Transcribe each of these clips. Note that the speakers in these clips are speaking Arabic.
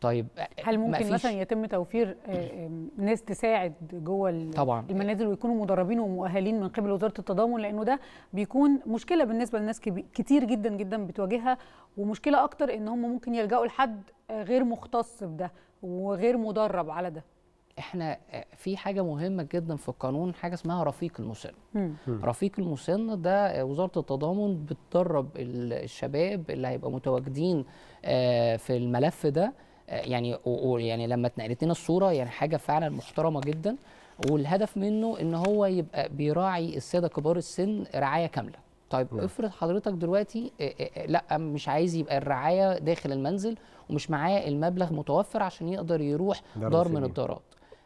طيب هل ممكن مثلا يتم توفير آه، آه، ناس تساعد جوه طبعا المنازل ويكونوا مدربين ومؤهلين من قبل وزاره التضامن لانه ده بيكون مشكله بالنسبه لناس كتير جدا جدا بتواجهها ومشكله اكتر ان هم ممكن يلجاوا لحد غير مختص بده وغير مدرب على ده احنا في حاجه مهمه جدا في القانون حاجه اسمها رفيق المسن رفيق المسن ده وزاره التضامن بتدرب الشباب اللي هيبقى متواجدين آه، في الملف ده يعني يعني لما اتنقلت لنا الصوره يعني حاجه فعلا محترمه جدا والهدف منه ان هو يبقى بيراعي الساده كبار السن رعايه كامله طيب نعم. افرض حضرتك دلوقتي لا مش عايز يبقى الرعايه داخل المنزل ومش معاه المبلغ متوفر عشان يقدر يروح دار من الدارات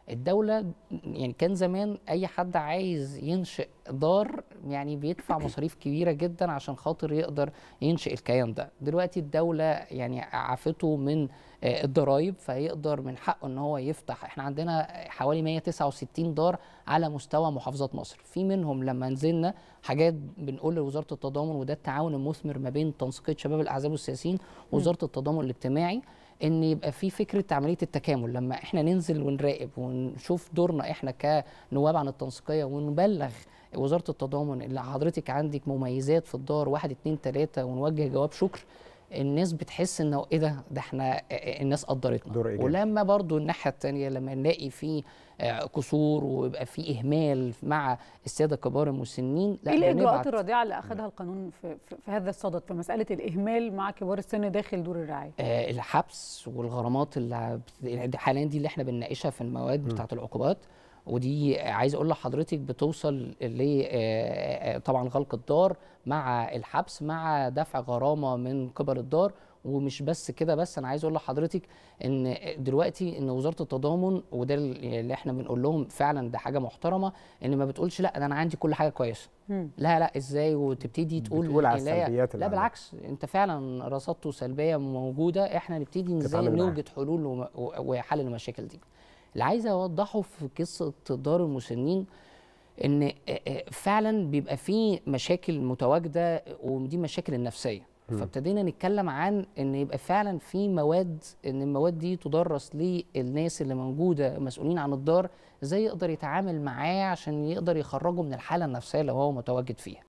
الدولة يعني كان زمان أي حد عايز ينشئ دار يعني بيدفع مصاريف كبيره جدا عشان خاطر يقدر ينشئ الكيان ده دلوقتي الدوله يعني عافته من آه، الضرايب فيقدر من حقه ان هو يفتح احنا عندنا حوالي 169 دار على مستوى محافظات مصر في منهم لما نزلنا حاجات بنقول لوزاره التضامن وده التعاون المثمر ما بين تنسيقيه شباب الاحزاب والسياسيين ووزاره التضامن الاجتماعي ان يبقى في فكره عمليه التكامل لما احنا ننزل ونراقب ونشوف دورنا احنا كنواب عن التنسيقيه ونبلغ وزاره التضامن اللي حضرتك عندك مميزات في الدار واحد اتنين تلاته ونوجه جواب شكر الناس بتحس انه ايه ده ده احنا آه، آه، الناس قدرتنا دور إيجابي. ولما برضو الناحيه الثانيه لما نلاقي في آه، قصور ويبقى في اهمال مع الساده كبار المسنين لا ايه الاجراءات الرادعه اللي اخذها القانون في, في هذا الصدد في مساله الاهمال مع كبار السن داخل دور الرعايه آه الحبس والغرامات اللي حاليا دي اللي احنا بنناقشها في المواد بتاعه العقوبات ودي عايز اقول لحضرتك بتوصل ل آه، آه، طبعا غلق الدار مع الحبس مع دفع غرامه من قبل الدار ومش بس كده بس انا عايز اقول لحضرتك ان دلوقتي ان وزاره التضامن وده اللي احنا بنقول لهم فعلا ده حاجه محترمه ان ما بتقولش لا ده انا عندي كل حاجه كويسه لا لا ازاي وتبتدي تقول بتقول على السلبيات لا بالعكس انت فعلا رصدته سلبيه موجوده احنا نبتدي ازاي نوجد حلول وحل المشاكل دي اللي عايز اوضحه في قصه دار المسنين ان آه، آه، فعلا بيبقى في مشاكل متواجده ودي مشاكل النفسيه فابتدينا نتكلم عن ان يبقى فعلا في مواد ان المواد دي تدرس للناس اللي موجوده مسؤولين عن الدار ازاي يقدر يتعامل معاه عشان يقدر يخرجه من الحاله النفسيه اللي هو متواجد فيها